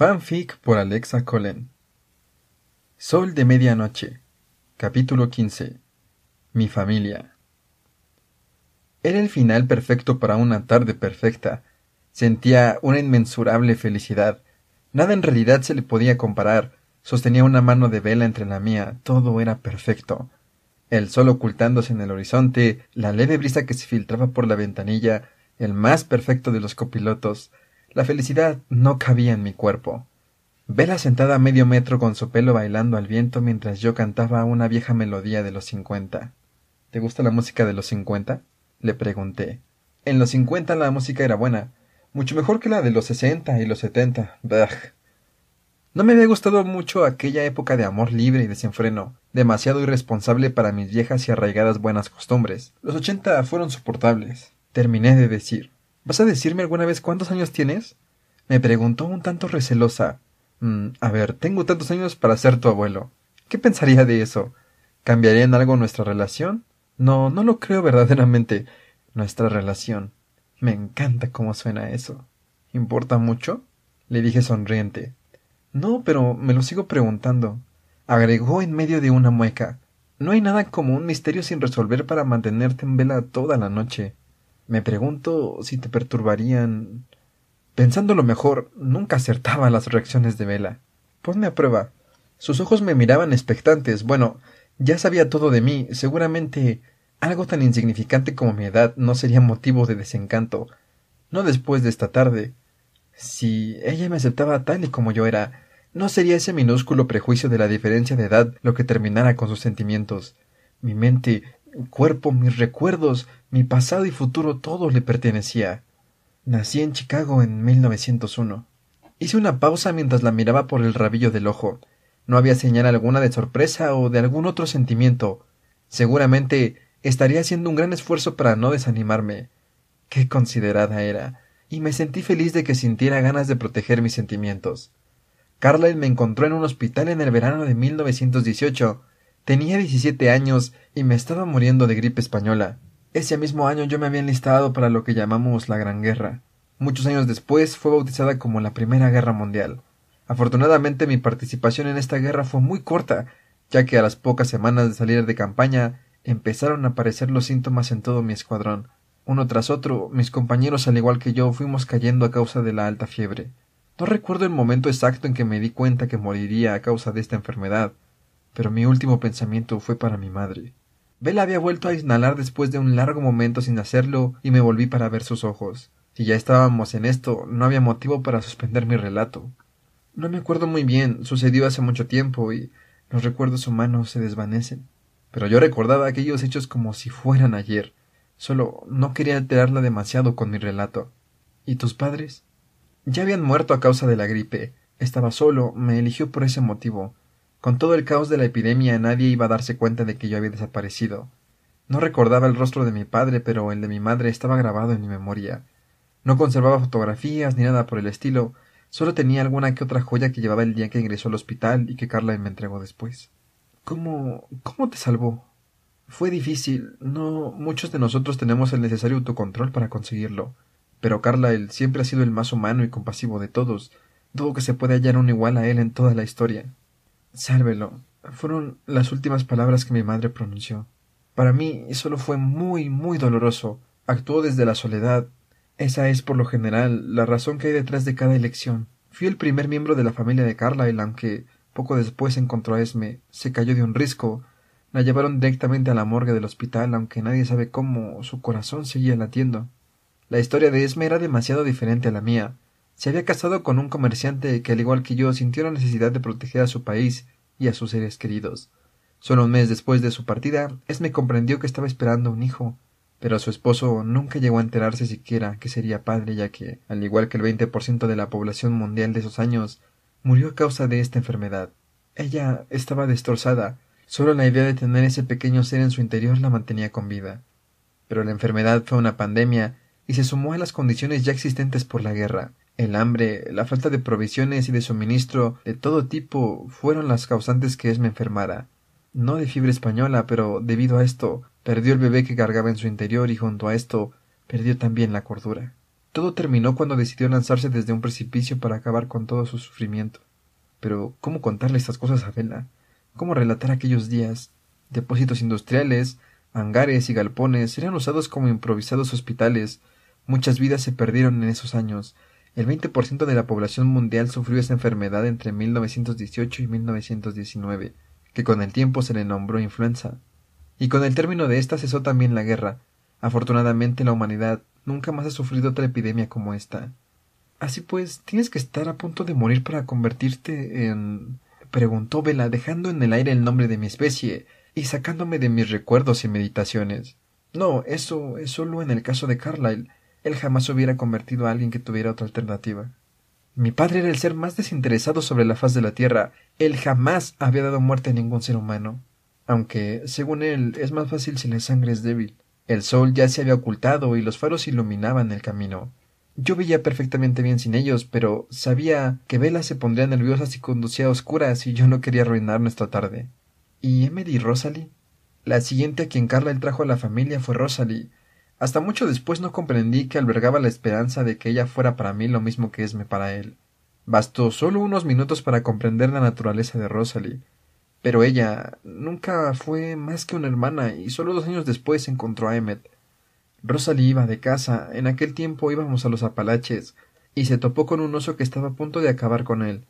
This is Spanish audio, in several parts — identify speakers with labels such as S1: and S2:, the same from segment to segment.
S1: Fanfic por Alexa Colen. Sol de Medianoche. Capítulo 15. Mi familia. Era el final perfecto para una tarde perfecta. Sentía una inmensurable felicidad. Nada en realidad se le podía comparar. Sostenía una mano de vela entre la mía. Todo era perfecto. El sol ocultándose en el horizonte, la leve brisa que se filtraba por la ventanilla, el más perfecto de los copilotos, la felicidad no cabía en mi cuerpo. Vela sentada a medio metro con su pelo bailando al viento mientras yo cantaba una vieja melodía de los cincuenta. ¿Te gusta la música de los cincuenta? le pregunté. En los cincuenta la música era buena, mucho mejor que la de los sesenta y los setenta. No me había gustado mucho aquella época de amor libre y desenfreno, demasiado irresponsable para mis viejas y arraigadas buenas costumbres. Los ochenta fueron soportables, terminé de decir. ¿Vas a decirme alguna vez cuántos años tienes? me preguntó un tanto recelosa. Mm, a ver, tengo tantos años para ser tu abuelo. ¿Qué pensaría de eso? ¿Cambiaría en algo nuestra relación? No, no lo creo verdaderamente. Nuestra relación. Me encanta cómo suena eso. ¿Importa mucho? le dije sonriente. No, pero me lo sigo preguntando. Agregó en medio de una mueca. No hay nada como un misterio sin resolver para mantenerte en vela toda la noche. Me pregunto si te perturbarían. Pensando lo mejor, nunca acertaba las reacciones de Vela. Ponme a prueba. Sus ojos me miraban expectantes. Bueno, ya sabía todo de mí. Seguramente algo tan insignificante como mi edad no sería motivo de desencanto. No después de esta tarde. Si ella me aceptaba tal y como yo era, no sería ese minúsculo prejuicio de la diferencia de edad lo que terminara con sus sentimientos. Mi mente cuerpo, mis recuerdos, mi pasado y futuro todo le pertenecía. Nací en Chicago en 1901. Hice una pausa mientras la miraba por el rabillo del ojo. No había señal alguna de sorpresa o de algún otro sentimiento. Seguramente estaría haciendo un gran esfuerzo para no desanimarme. Qué considerada era, y me sentí feliz de que sintiera ganas de proteger mis sentimientos. Carlyle me encontró en un hospital en el verano de 1918 Tenía 17 años y me estaba muriendo de gripe española. Ese mismo año yo me había enlistado para lo que llamamos la Gran Guerra. Muchos años después fue bautizada como la Primera Guerra Mundial. Afortunadamente mi participación en esta guerra fue muy corta, ya que a las pocas semanas de salir de campaña empezaron a aparecer los síntomas en todo mi escuadrón. Uno tras otro, mis compañeros al igual que yo fuimos cayendo a causa de la alta fiebre. No recuerdo el momento exacto en que me di cuenta que moriría a causa de esta enfermedad, pero mi último pensamiento fue para mi madre. Bella había vuelto a inhalar después de un largo momento sin hacerlo y me volví para ver sus ojos. Si ya estábamos en esto, no había motivo para suspender mi relato. No me acuerdo muy bien, sucedió hace mucho tiempo y los recuerdos humanos se desvanecen. Pero yo recordaba aquellos hechos como si fueran ayer. Solo no quería alterarla demasiado con mi relato. ¿Y tus padres? Ya habían muerto a causa de la gripe. Estaba solo, me eligió por ese motivo. Con todo el caos de la epidemia nadie iba a darse cuenta de que yo había desaparecido. No recordaba el rostro de mi padre, pero el de mi madre estaba grabado en mi memoria. No conservaba fotografías ni nada por el estilo, solo tenía alguna que otra joya que llevaba el día que ingresó al hospital y que Carla me entregó después. ¿Cómo. cómo te salvó? Fue difícil. No. muchos de nosotros tenemos el necesario autocontrol para conseguirlo. Pero él siempre ha sido el más humano y compasivo de todos. Dudo que se pueda hallar un igual a él en toda la historia. Sálvelo. Fueron las últimas palabras que mi madre pronunció. Para mí solo fue muy, muy doloroso. Actuó desde la soledad. Esa es, por lo general, la razón que hay detrás de cada elección. Fui el primer miembro de la familia de Carlyle, aunque poco después encontró a Esme. Se cayó de un risco. La llevaron directamente a la morgue del hospital, aunque nadie sabe cómo su corazón seguía latiendo. La historia de Esme era demasiado diferente a la mía. Se había casado con un comerciante que, al igual que yo, sintió la necesidad de proteger a su país y a sus seres queridos. Solo un mes después de su partida, Esme comprendió que estaba esperando un hijo, pero su esposo nunca llegó a enterarse siquiera que sería padre, ya que, al igual que el veinte por ciento de la población mundial de esos años, murió a causa de esta enfermedad. Ella estaba destrozada, solo la idea de tener ese pequeño ser en su interior la mantenía con vida. Pero la enfermedad fue una pandemia y se sumó a las condiciones ya existentes por la guerra. El hambre, la falta de provisiones y de suministro de todo tipo fueron las causantes que es me enfermara. No de fiebre española, pero debido a esto, perdió el bebé que cargaba en su interior y junto a esto, perdió también la cordura. Todo terminó cuando decidió lanzarse desde un precipicio para acabar con todo su sufrimiento. Pero, ¿cómo contarle estas cosas a Vela? ¿Cómo relatar aquellos días? Depósitos industriales, hangares y galpones eran usados como improvisados hospitales. Muchas vidas se perdieron en esos años, el ciento de la población mundial sufrió esa enfermedad entre 1918 y 1919, que con el tiempo se le nombró influenza. Y con el término de esta cesó también la guerra. Afortunadamente la humanidad nunca más ha sufrido otra epidemia como esta. Así pues, ¿tienes que estar a punto de morir para convertirte en... preguntó Vela, dejando en el aire el nombre de mi especie y sacándome de mis recuerdos y meditaciones. No, eso es solo en el caso de Carlyle. Él jamás hubiera convertido a alguien que tuviera otra alternativa. Mi padre era el ser más desinteresado sobre la faz de la Tierra. Él jamás había dado muerte a ningún ser humano. Aunque, según él, es más fácil si la sangre es débil. El sol ya se había ocultado y los faros iluminaban el camino. Yo veía perfectamente bien sin ellos, pero sabía que Vela se pondría nerviosa si conducía a oscuras y yo no quería arruinar nuestra tarde. ¿Y Emily y Rosalie? La siguiente a quien Carla trajo a la familia fue Rosalie, hasta mucho después no comprendí que albergaba la esperanza de que ella fuera para mí lo mismo que Esme para él. Bastó solo unos minutos para comprender la naturaleza de Rosalie. Pero ella nunca fue más que una hermana y solo dos años después encontró a Emmet. Rosalie iba de casa, en aquel tiempo íbamos a los Apalaches, y se topó con un oso que estaba a punto de acabar con él.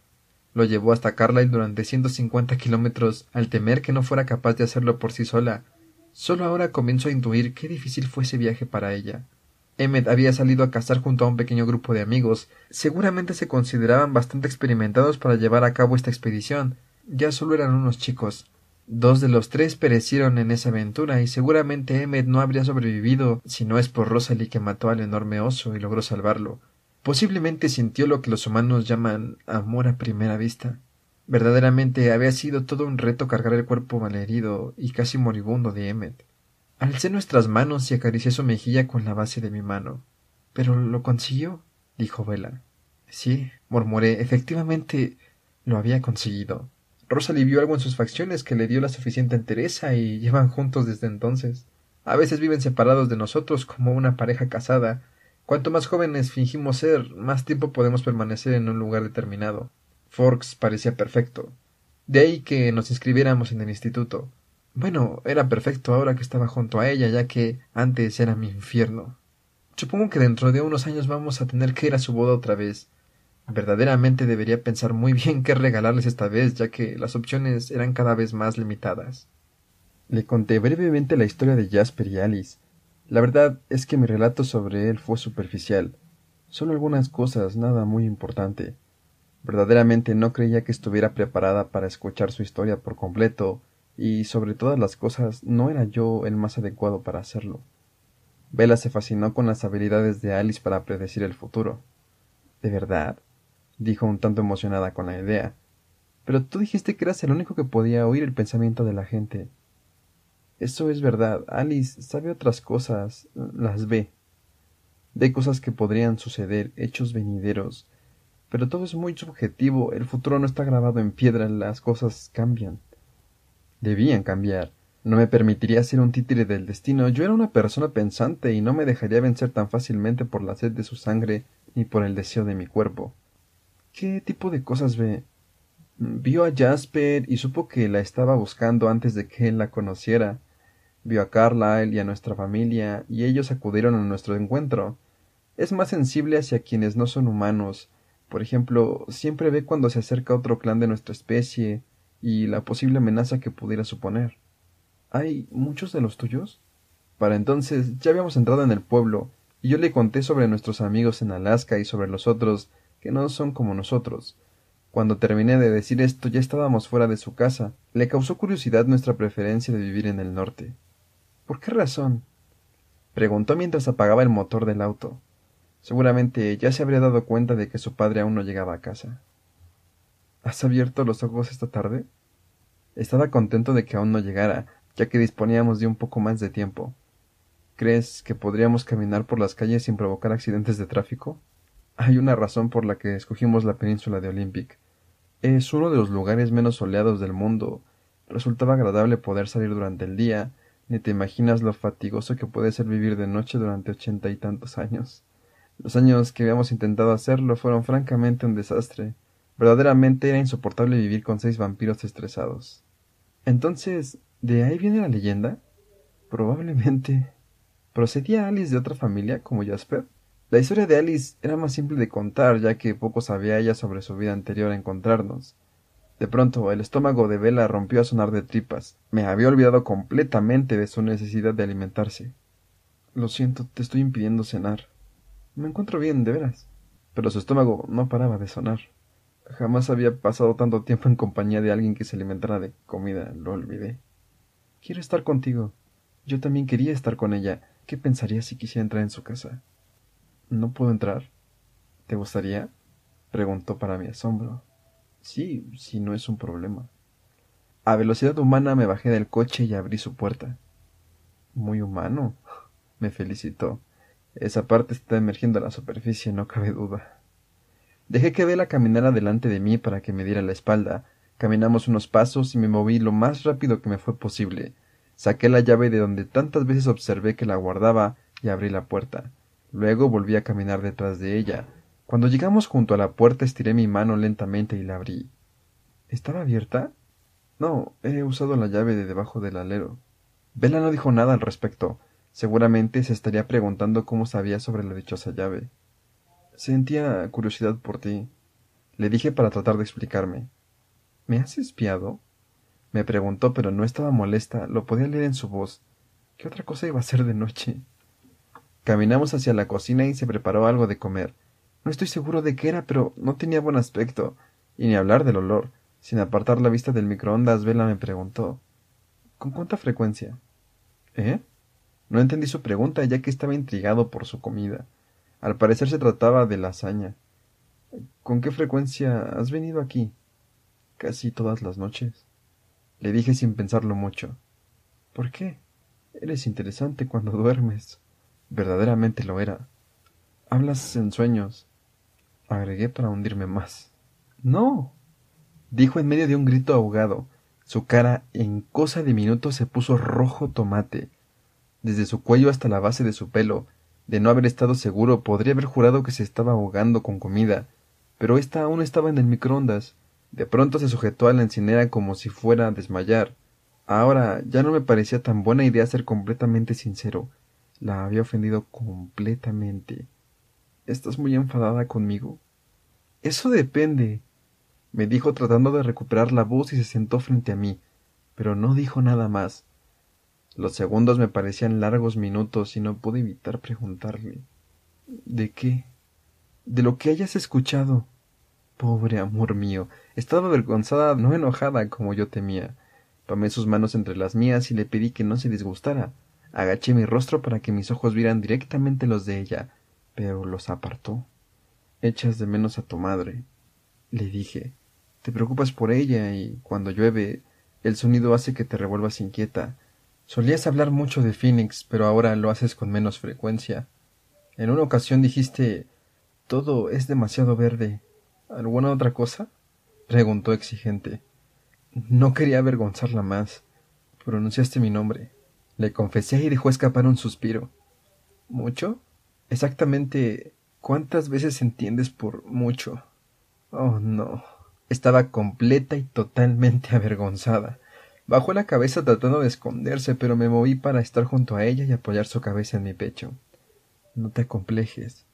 S1: Lo llevó hasta Carlisle durante ciento cincuenta kilómetros, al temer que no fuera capaz de hacerlo por sí sola, Solo ahora comenzó a intuir qué difícil fue ese viaje para ella. Emmet había salido a cazar junto a un pequeño grupo de amigos. Seguramente se consideraban bastante experimentados para llevar a cabo esta expedición. Ya solo eran unos chicos. Dos de los tres perecieron en esa aventura y seguramente Emmet no habría sobrevivido si no es por Rosalie que mató al enorme oso y logró salvarlo. Posiblemente sintió lo que los humanos llaman amor a primera vista. Verdaderamente había sido todo un reto cargar el cuerpo malherido y casi moribundo de Emmet. Alcé nuestras manos y acaricié su mejilla con la base de mi mano. Pero lo consiguió, dijo Vela. Sí, murmuré, efectivamente lo había conseguido. Rosa vio algo en sus facciones que le dio la suficiente entereza y llevan juntos desde entonces. A veces viven separados de nosotros como una pareja casada. Cuanto más jóvenes fingimos ser, más tiempo podemos permanecer en un lugar determinado. Forks parecía perfecto. De ahí que nos inscribiéramos en el instituto. Bueno, era perfecto ahora que estaba junto a ella, ya que antes era mi infierno. Supongo que dentro de unos años vamos a tener que ir a su boda otra vez. Verdaderamente debería pensar muy bien qué regalarles esta vez, ya que las opciones eran cada vez más limitadas. Le conté brevemente la historia de Jasper y Alice. La verdad es que mi relato sobre él fue superficial. Solo algunas cosas, nada muy importante. Verdaderamente no creía que estuviera preparada para escuchar su historia por completo, y sobre todas las cosas no era yo el más adecuado para hacerlo. Vela se fascinó con las habilidades de Alice para predecir el futuro. ¿De verdad? dijo un tanto emocionada con la idea. Pero tú dijiste que eras el único que podía oír el pensamiento de la gente. Eso es verdad. Alice sabe otras cosas, las ve. De cosas que podrían suceder, hechos venideros, pero todo es muy subjetivo, el futuro no está grabado en piedra, las cosas cambian. Debían cambiar. No me permitiría ser un títere del destino. Yo era una persona pensante y no me dejaría vencer tan fácilmente por la sed de su sangre ni por el deseo de mi cuerpo. ¿Qué tipo de cosas ve? Vio a Jasper y supo que la estaba buscando antes de que él la conociera. Vio a Carlyle y a nuestra familia, y ellos acudieron a nuestro encuentro. Es más sensible hacia quienes no son humanos, por ejemplo, siempre ve cuando se acerca otro clan de nuestra especie y la posible amenaza que pudiera suponer. ¿Hay muchos de los tuyos? Para entonces ya habíamos entrado en el pueblo, y yo le conté sobre nuestros amigos en Alaska y sobre los otros que no son como nosotros. Cuando terminé de decir esto ya estábamos fuera de su casa. Le causó curiosidad nuestra preferencia de vivir en el norte. ¿Por qué razón? preguntó mientras apagaba el motor del auto. Seguramente ya se habría dado cuenta de que su padre aún no llegaba a casa. ¿Has abierto los ojos esta tarde? Estaba contento de que aún no llegara, ya que disponíamos de un poco más de tiempo. ¿Crees que podríamos caminar por las calles sin provocar accidentes de tráfico? Hay una razón por la que escogimos la península de Olympic. Es uno de los lugares menos soleados del mundo. Resultaba agradable poder salir durante el día, ni te imaginas lo fatigoso que puede ser vivir de noche durante ochenta y tantos años. Los años que habíamos intentado hacerlo fueron francamente un desastre. Verdaderamente era insoportable vivir con seis vampiros estresados. Entonces, ¿de ahí viene la leyenda? Probablemente. ¿Procedía Alice de otra familia como Jasper? La historia de Alice era más simple de contar, ya que poco sabía ella sobre su vida anterior a encontrarnos. De pronto, el estómago de Bella rompió a sonar de tripas. Me había olvidado completamente de su necesidad de alimentarse. Lo siento, te estoy impidiendo cenar. Me encuentro bien, de veras. Pero su estómago no paraba de sonar. Jamás había pasado tanto tiempo en compañía de alguien que se alimentara de comida, lo olvidé. Quiero estar contigo. Yo también quería estar con ella. ¿Qué pensaría si quisiera entrar en su casa? No puedo entrar. ¿Te gustaría? preguntó para mi asombro. Sí, si no es un problema. A velocidad humana me bajé del coche y abrí su puerta. Muy humano, me felicitó. Esa parte está emergiendo a la superficie, no cabe duda. Dejé que Vela caminara delante de mí para que me diera la espalda. Caminamos unos pasos y me moví lo más rápido que me fue posible. Saqué la llave de donde tantas veces observé que la guardaba y abrí la puerta. Luego volví a caminar detrás de ella. Cuando llegamos junto a la puerta estiré mi mano lentamente y la abrí. ¿Estaba abierta? No, he usado la llave de debajo del alero. Vela no dijo nada al respecto. Seguramente se estaría preguntando cómo sabía sobre la dichosa llave. Sentía curiosidad por ti. Le dije para tratar de explicarme. ¿Me has espiado? Me preguntó, pero no estaba molesta, lo podía leer en su voz. ¿Qué otra cosa iba a hacer de noche? Caminamos hacia la cocina y se preparó algo de comer. No estoy seguro de qué era, pero no tenía buen aspecto, y ni hablar del olor. Sin apartar la vista del microondas, Vela me preguntó. ¿Con cuánta frecuencia? ¿Eh? No entendí su pregunta, ya que estaba intrigado por su comida. Al parecer se trataba de lasaña. ¿Con qué frecuencia has venido aquí? Casi todas las noches. Le dije sin pensarlo mucho. ¿Por qué? Eres interesante cuando duermes. Verdaderamente lo era. Hablas en sueños. Agregué para hundirme más. No. dijo en medio de un grito ahogado. Su cara en cosa de minutos se puso rojo tomate desde su cuello hasta la base de su pelo. De no haber estado seguro, podría haber jurado que se estaba ahogando con comida, pero ésta aún estaba en el microondas. De pronto se sujetó a la encinera como si fuera a desmayar. Ahora ya no me parecía tan buena idea ser completamente sincero. La había ofendido completamente. Estás muy enfadada conmigo. Eso depende, me dijo tratando de recuperar la voz y se sentó frente a mí, pero no dijo nada más. Los segundos me parecían largos minutos y no pude evitar preguntarle ¿De qué? De lo que hayas escuchado. Pobre amor mío. Estaba avergonzada, no enojada, como yo temía. Tomé sus manos entre las mías y le pedí que no se disgustara. Agaché mi rostro para que mis ojos vieran directamente los de ella, pero los apartó. Echas de menos a tu madre, le dije. Te preocupas por ella y cuando llueve, el sonido hace que te revuelvas inquieta. Solías hablar mucho de Phoenix, pero ahora lo haces con menos frecuencia. En una ocasión dijiste Todo es demasiado verde. ¿Alguna otra cosa? preguntó exigente. No quería avergonzarla más. Pronunciaste mi nombre. Le confesé y dejó escapar un suspiro. ¿Mucho? Exactamente. ¿Cuántas veces entiendes por mucho? Oh, no. Estaba completa y totalmente avergonzada. Bajó la cabeza tratando de esconderse, pero me moví para estar junto a ella y apoyar su cabeza en mi pecho. No te complejes.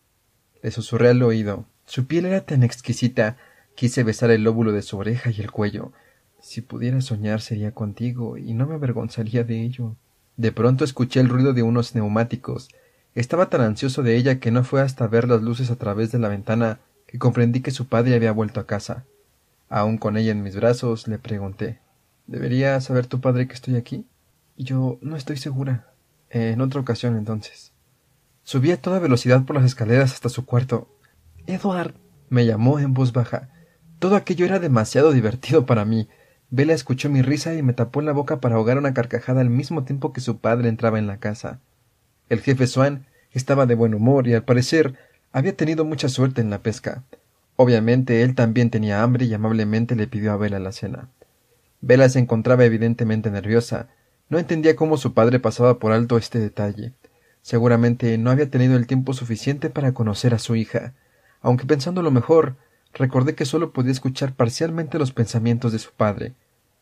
S1: Le susurré al oído. Su piel era tan exquisita. Quise besar el lóbulo de su oreja y el cuello. Si pudiera soñar sería contigo, y no me avergonzaría de ello. De pronto escuché el ruido de unos neumáticos. Estaba tan ansioso de ella que no fue hasta ver las luces a través de la ventana que comprendí que su padre había vuelto a casa. Aún con ella en mis brazos, le pregunté Debería saber tu padre que estoy aquí. yo no estoy segura. Eh, en otra ocasión, entonces. Subí a toda velocidad por las escaleras hasta su cuarto. Edward. me llamó en voz baja. Todo aquello era demasiado divertido para mí. Bella escuchó mi risa y me tapó la boca para ahogar una carcajada al mismo tiempo que su padre entraba en la casa. El jefe Swan estaba de buen humor y al parecer había tenido mucha suerte en la pesca. Obviamente él también tenía hambre y amablemente le pidió a Bella la cena. Vela se encontraba evidentemente nerviosa. No entendía cómo su padre pasaba por alto este detalle. Seguramente no había tenido el tiempo suficiente para conocer a su hija, aunque pensando lo mejor, recordé que solo podía escuchar parcialmente los pensamientos de su padre.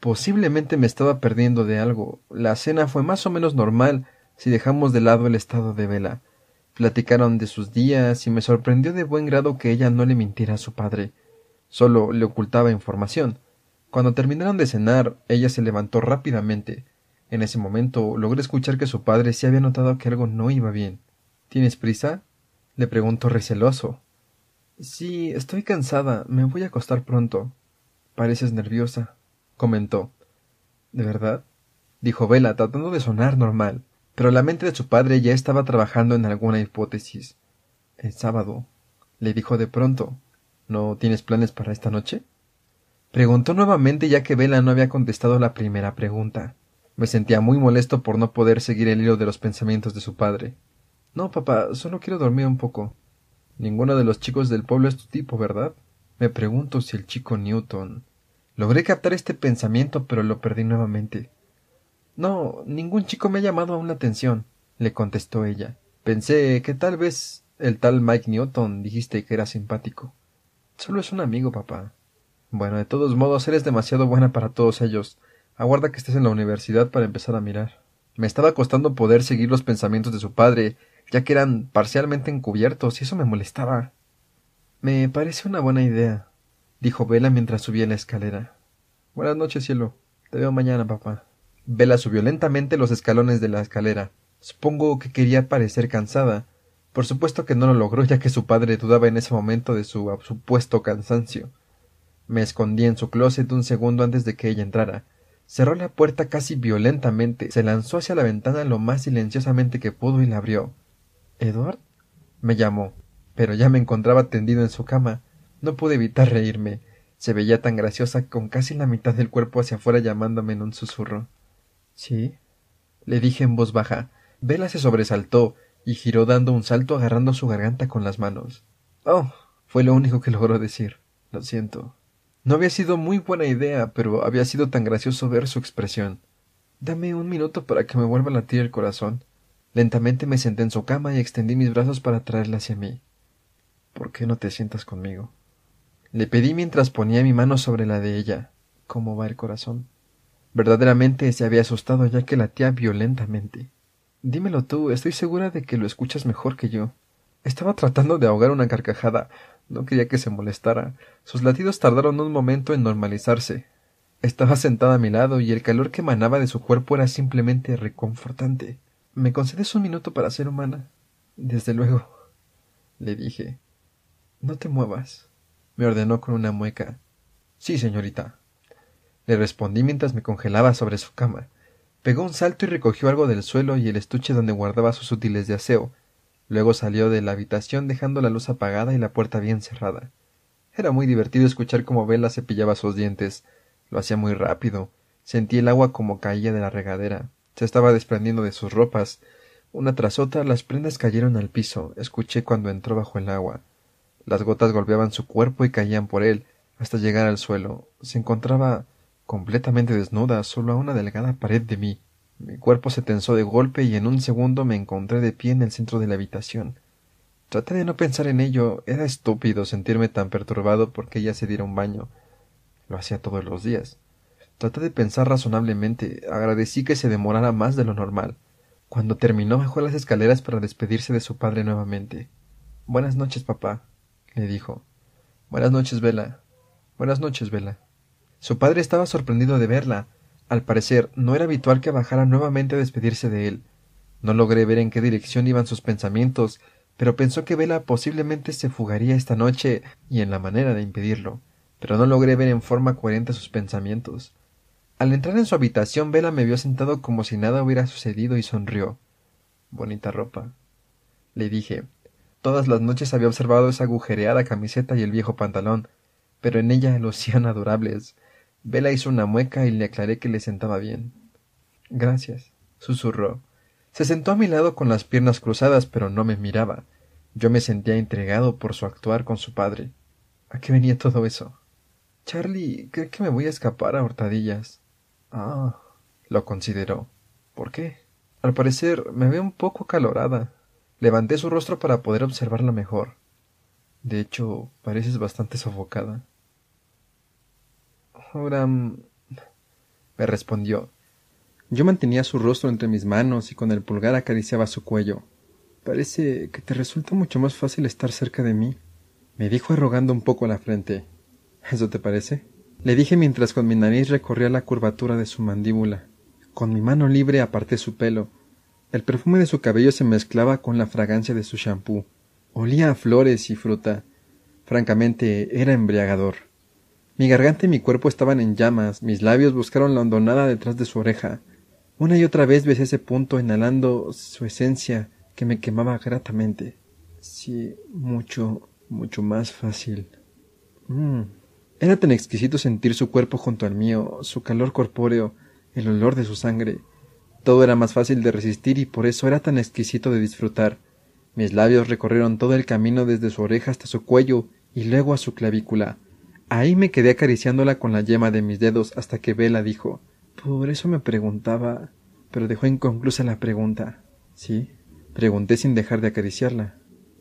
S1: Posiblemente me estaba perdiendo de algo. La cena fue más o menos normal si dejamos de lado el estado de Vela. Platicaron de sus días y me sorprendió de buen grado que ella no le mintiera a su padre. Solo le ocultaba información. Cuando terminaron de cenar, ella se levantó rápidamente. En ese momento logré escuchar que su padre se había notado que algo no iba bien. ¿Tienes prisa? le preguntó receloso. Sí, estoy cansada. Me voy a acostar pronto. Pareces nerviosa, comentó. ¿De verdad? dijo Vela, tratando de sonar normal. Pero la mente de su padre ya estaba trabajando en alguna hipótesis. El sábado, le dijo de pronto. ¿No tienes planes para esta noche? Preguntó nuevamente ya que Vela no había contestado la primera pregunta. Me sentía muy molesto por no poder seguir el hilo de los pensamientos de su padre. No, papá, solo quiero dormir un poco. Ninguno de los chicos del pueblo es tu tipo, ¿verdad? Me pregunto si el chico Newton. Logré captar este pensamiento, pero lo perdí nuevamente. No, ningún chico me ha llamado aún la atención, le contestó ella. Pensé que tal vez el tal Mike Newton dijiste que era simpático. Solo es un amigo, papá. Bueno, de todos modos, eres demasiado buena para todos ellos. Aguarda que estés en la universidad para empezar a mirar. Me estaba costando poder seguir los pensamientos de su padre, ya que eran parcialmente encubiertos, y eso me molestaba. Me parece una buena idea, dijo Vela mientras subía la escalera. Buenas noches, cielo. Te veo mañana, papá. Vela subió lentamente los escalones de la escalera. Supongo que quería parecer cansada. Por supuesto que no lo logró, ya que su padre dudaba en ese momento de su supuesto cansancio. Me escondí en su closet un segundo antes de que ella entrara. Cerró la puerta casi violentamente, se lanzó hacia la ventana lo más silenciosamente que pudo y la abrió. ¿Edward? me llamó, pero ya me encontraba tendido en su cama. No pude evitar reírme. Se veía tan graciosa con casi la mitad del cuerpo hacia afuera llamándome en un susurro. ¿Sí? le dije en voz baja. Vela se sobresaltó y giró dando un salto agarrando su garganta con las manos. Oh. fue lo único que logró decir. Lo siento. No había sido muy buena idea, pero había sido tan gracioso ver su expresión. Dame un minuto para que me vuelva a latir el corazón. Lentamente me senté en su cama y extendí mis brazos para traerla hacia mí. ¿Por qué no te sientas conmigo? Le pedí mientras ponía mi mano sobre la de ella. ¿Cómo va el corazón? Verdaderamente se había asustado ya que latía violentamente. Dímelo tú, estoy segura de que lo escuchas mejor que yo. Estaba tratando de ahogar una carcajada no quería que se molestara. Sus latidos tardaron un momento en normalizarse. Estaba sentada a mi lado y el calor que emanaba de su cuerpo era simplemente reconfortante. ¿Me concedes un minuto para ser humana? Desde luego, le dije. No te muevas, me ordenó con una mueca. Sí, señorita. Le respondí mientras me congelaba sobre su cama. Pegó un salto y recogió algo del suelo y el estuche donde guardaba sus útiles de aseo, Luego salió de la habitación dejando la luz apagada y la puerta bien cerrada. Era muy divertido escuchar cómo Vela cepillaba sus dientes. Lo hacía muy rápido. Sentí el agua como caía de la regadera. Se estaba desprendiendo de sus ropas. Una tras otra las prendas cayeron al piso. Escuché cuando entró bajo el agua. Las gotas golpeaban su cuerpo y caían por él hasta llegar al suelo. Se encontraba completamente desnuda, solo a una delgada pared de mí. Mi cuerpo se tensó de golpe y en un segundo me encontré de pie en el centro de la habitación. Traté de no pensar en ello. Era estúpido sentirme tan perturbado porque ella se diera un baño. Lo hacía todos los días. Traté de pensar razonablemente. Agradecí que se demorara más de lo normal. Cuando terminó, bajó las escaleras para despedirse de su padre nuevamente. Buenas noches, papá, le dijo. Buenas noches, Vela. Buenas noches, Vela. Su padre estaba sorprendido de verla. Al parecer, no era habitual que bajara nuevamente a despedirse de él. No logré ver en qué dirección iban sus pensamientos, pero pensó que Vela posiblemente se fugaría esta noche y en la manera de impedirlo, pero no logré ver en forma coherente sus pensamientos. Al entrar en su habitación, Vela me vio sentado como si nada hubiera sucedido y sonrió. Bonita ropa. Le dije. Todas las noches había observado esa agujereada camiseta y el viejo pantalón, pero en ella lucían adorables. Vela hizo una mueca y le aclaré que le sentaba bien. Gracias, susurró. Se sentó a mi lado con las piernas cruzadas, pero no me miraba. Yo me sentía entregado por su actuar con su padre. ¿A qué venía todo eso? Charlie, cree que me voy a escapar a hurtadillas. Ah, lo consideró. ¿Por qué? Al parecer me veo un poco acalorada. Levanté su rostro para poder observarla mejor. De hecho, pareces bastante sofocada. Ahora... me respondió. Yo mantenía su rostro entre mis manos y con el pulgar acariciaba su cuello. Parece que te resulta mucho más fácil estar cerca de mí. Me dijo arrogando un poco la frente. ¿Eso te parece? Le dije mientras con mi nariz recorría la curvatura de su mandíbula. Con mi mano libre aparté su pelo. El perfume de su cabello se mezclaba con la fragancia de su champú. Olía a flores y fruta. Francamente, era embriagador. Mi garganta y mi cuerpo estaban en llamas, mis labios buscaron la hondonada detrás de su oreja. Una y otra vez besé ese punto, inhalando su esencia que me quemaba gratamente. Sí, mucho, mucho más fácil. Mm. Era tan exquisito sentir su cuerpo junto al mío, su calor corpóreo, el olor de su sangre. Todo era más fácil de resistir y por eso era tan exquisito de disfrutar. Mis labios recorrieron todo el camino desde su oreja hasta su cuello y luego a su clavícula. Ahí me quedé acariciándola con la yema de mis dedos hasta que Vela dijo Por eso me preguntaba. pero dejó inconclusa la pregunta. Sí, pregunté sin dejar de acariciarla.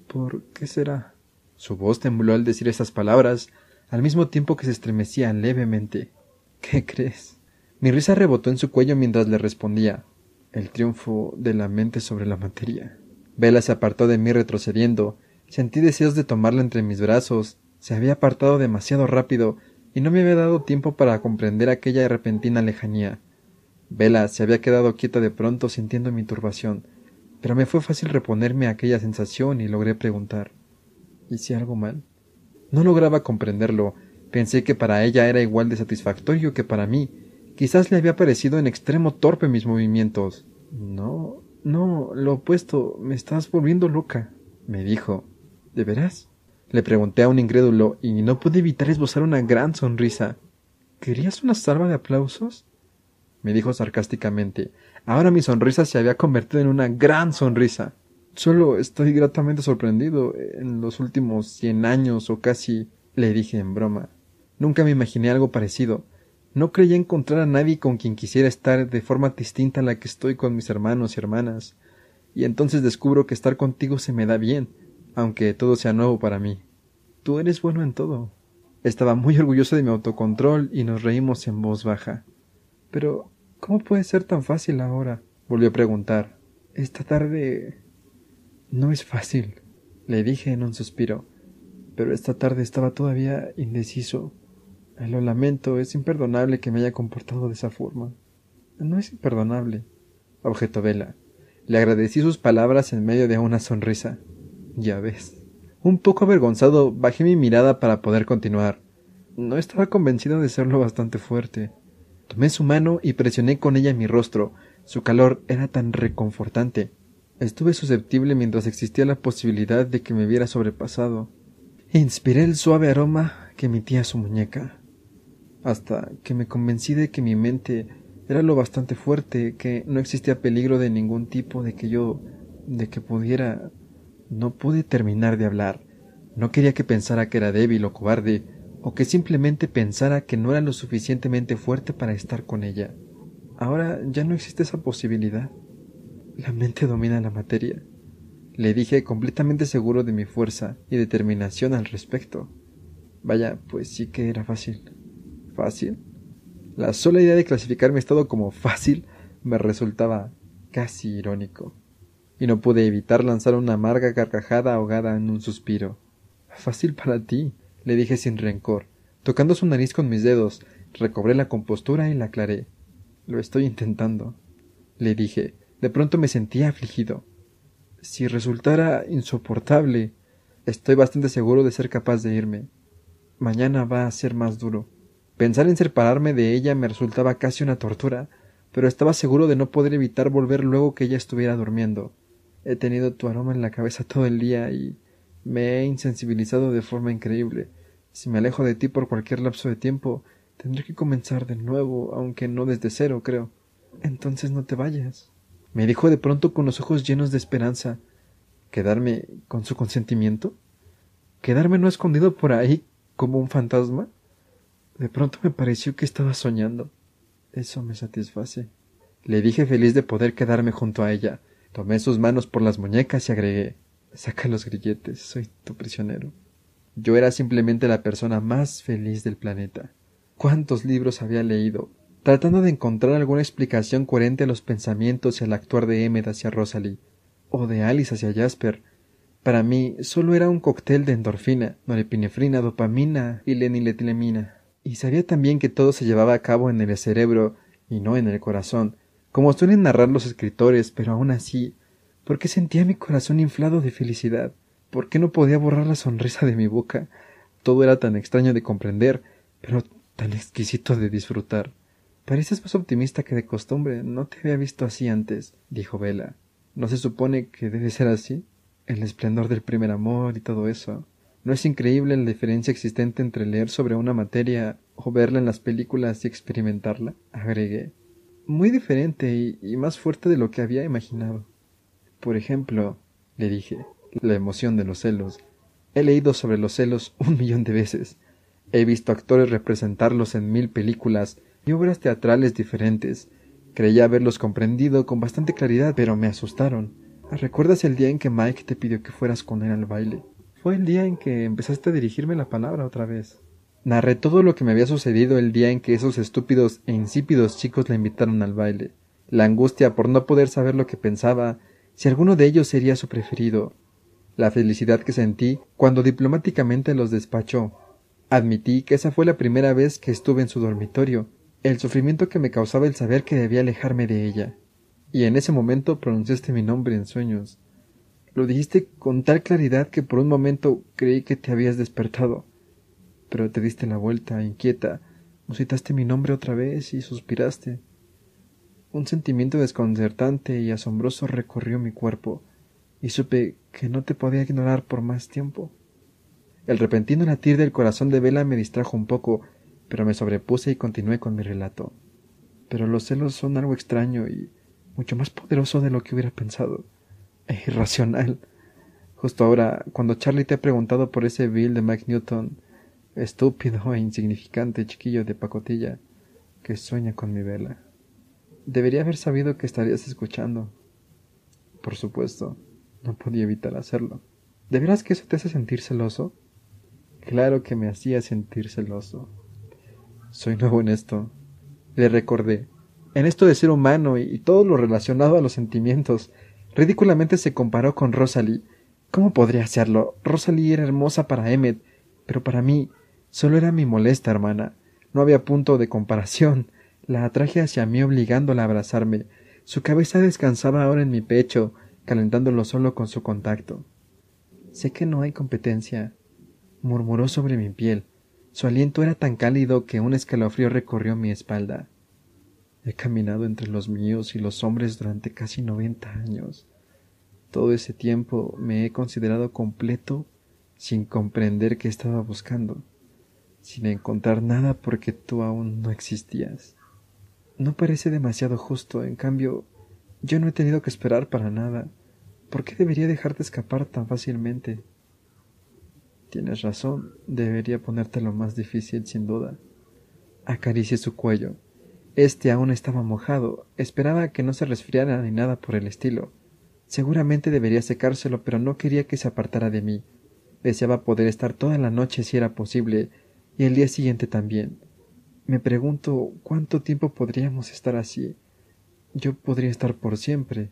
S1: ¿Por qué será? Su voz tembló al decir esas palabras, al mismo tiempo que se estremecía levemente. ¿Qué crees? Mi risa rebotó en su cuello mientras le respondía el triunfo de la mente sobre la materia. Vela se apartó de mí retrocediendo. Sentí deseos de tomarla entre mis brazos, se había apartado demasiado rápido y no me había dado tiempo para comprender aquella repentina lejanía. Vela se había quedado quieta de pronto sintiendo mi turbación, pero me fue fácil reponerme a aquella sensación y logré preguntar ¿Hice algo mal? No lograba comprenderlo. Pensé que para ella era igual de satisfactorio que para mí. Quizás le había parecido en extremo torpe mis movimientos. No, no, lo opuesto, me estás volviendo loca, me dijo. ¿De veras? Le pregunté a un incrédulo y no pude evitar esbozar una gran sonrisa. ¿Querías una salva de aplausos? me dijo sarcásticamente. Ahora mi sonrisa se había convertido en una gran sonrisa. Solo estoy gratamente sorprendido. En los últimos cien años o casi le dije en broma. Nunca me imaginé algo parecido. No creía encontrar a nadie con quien quisiera estar de forma distinta a la que estoy con mis hermanos y hermanas. Y entonces descubro que estar contigo se me da bien aunque todo sea nuevo para mí. Tú eres bueno en todo. Estaba muy orgulloso de mi autocontrol y nos reímos en voz baja. Pero, ¿cómo puede ser tan fácil ahora? volvió a preguntar. Esta tarde... No es fácil, le dije en un suspiro, pero esta tarde estaba todavía indeciso. Lo lamento, es imperdonable que me haya comportado de esa forma. No es imperdonable, objetó Vela. Le agradecí sus palabras en medio de una sonrisa. Ya ves. Un poco avergonzado, bajé mi mirada para poder continuar. No estaba convencido de serlo bastante fuerte. Tomé su mano y presioné con ella mi rostro. Su calor era tan reconfortante. Estuve susceptible mientras existía la posibilidad de que me viera sobrepasado. Inspiré el suave aroma que emitía su muñeca, hasta que me convencí de que mi mente era lo bastante fuerte, que no existía peligro de ningún tipo de que yo, de que pudiera no pude terminar de hablar. No quería que pensara que era débil o cobarde, o que simplemente pensara que no era lo suficientemente fuerte para estar con ella. Ahora ya no existe esa posibilidad. La mente domina la materia. Le dije completamente seguro de mi fuerza y determinación al respecto. Vaya, pues sí que era fácil. ¿Fácil? La sola idea de clasificar mi estado como fácil me resultaba casi irónico y no pude evitar lanzar una amarga carcajada ahogada en un suspiro. Fácil para ti, le dije sin rencor, tocando su nariz con mis dedos, recobré la compostura y la aclaré. Lo estoy intentando, le dije. De pronto me sentía afligido. Si resultara insoportable, estoy bastante seguro de ser capaz de irme. Mañana va a ser más duro. Pensar en separarme de ella me resultaba casi una tortura, pero estaba seguro de no poder evitar volver luego que ella estuviera durmiendo. He tenido tu aroma en la cabeza todo el día y me he insensibilizado de forma increíble. Si me alejo de ti por cualquier lapso de tiempo, tendré que comenzar de nuevo, aunque no desde cero, creo. Entonces no te vayas. Me dijo de pronto con los ojos llenos de esperanza. ¿Quedarme con su consentimiento? ¿Quedarme no escondido por ahí como un fantasma? De pronto me pareció que estaba soñando. Eso me satisface. Le dije feliz de poder quedarme junto a ella, Tomé sus manos por las muñecas y agregué Saca los grilletes, soy tu prisionero. Yo era simplemente la persona más feliz del planeta. ¿Cuántos libros había leído? Tratando de encontrar alguna explicación coherente a los pensamientos y al actuar de Emmett hacia Rosalie, o de Alice hacia Jasper. Para mí, solo era un cóctel de endorfina, norepinefrina, dopamina y leniletilamina. Y sabía también que todo se llevaba a cabo en el cerebro y no en el corazón, como suelen narrar los escritores, pero aún así, ¿por qué sentía mi corazón inflado de felicidad, ¿Por qué no podía borrar la sonrisa de mi boca. Todo era tan extraño de comprender, pero tan exquisito de disfrutar. Pareces más optimista que de costumbre, no te había visto así antes, dijo Vela. ¿No se supone que debe ser así? El esplendor del primer amor y todo eso. ¿No es increíble la diferencia existente entre leer sobre una materia o verla en las películas y experimentarla? agregué muy diferente y, más fuerte de lo que había imaginado. Por ejemplo, le dije, la emoción de los celos. He leído sobre los celos un millón de veces. He visto actores representarlos en mil películas y obras teatrales diferentes. Creía haberlos comprendido con bastante claridad, pero me asustaron. ¿Recuerdas el día en que Mike te pidió que fueras con él al baile? Fue el día en que empezaste a dirigirme la palabra otra vez. Narré todo lo que me había sucedido el día en que esos estúpidos e insípidos chicos la invitaron al baile, la angustia por no poder saber lo que pensaba, si alguno de ellos sería su preferido, la felicidad que sentí cuando diplomáticamente los despachó. Admití que esa fue la primera vez que estuve en su dormitorio, el sufrimiento que me causaba el saber que debía alejarme de ella. Y en ese momento pronunciaste mi nombre en sueños. Lo dijiste con tal claridad que por un momento creí que te habías despertado pero te diste la vuelta, inquieta, citaste mi nombre otra vez y suspiraste. Un sentimiento desconcertante y asombroso recorrió mi cuerpo, y supe que no te podía ignorar por más tiempo. El repentino latir del corazón de Vela me distrajo un poco, pero me sobrepuse y continué con mi relato. Pero los celos son algo extraño y mucho más poderoso de lo que hubiera pensado. Es irracional. Justo ahora, cuando Charlie te ha preguntado por ese Bill de Mike Newton, estúpido e insignificante chiquillo de pacotilla que sueña con mi vela. Debería haber sabido que estarías escuchando. Por supuesto, no podía evitar hacerlo. ¿De veras que eso te hace sentir celoso? Claro que me hacía sentir celoso. Soy nuevo en esto. Le recordé. En esto de ser humano y, todo lo relacionado a los sentimientos. Ridículamente se comparó con Rosalie. ¿Cómo podría hacerlo? Rosalie era hermosa para Emmet, pero para mí Solo era mi molesta hermana. No había punto de comparación. La atraje hacia mí obligándola a abrazarme. Su cabeza descansaba ahora en mi pecho, calentándolo solo con su contacto. Sé que no hay competencia, murmuró sobre mi piel. Su aliento era tan cálido que un escalofrío recorrió mi espalda. He caminado entre los míos y los hombres durante casi noventa años. Todo ese tiempo me he considerado completo sin comprender qué estaba buscando sin encontrar nada porque tú aún no existías. No parece demasiado justo, en cambio, yo no he tenido que esperar para nada. ¿Por qué debería dejarte escapar tan fácilmente? Tienes razón, debería ponértelo más difícil sin duda. Acaricié su cuello. Este aún estaba mojado, esperaba que no se resfriara ni nada por el estilo. Seguramente debería secárselo, pero no quería que se apartara de mí. Deseaba poder estar toda la noche si era posible, y el día siguiente también. Me pregunto cuánto tiempo podríamos estar así. Yo podría estar por siempre.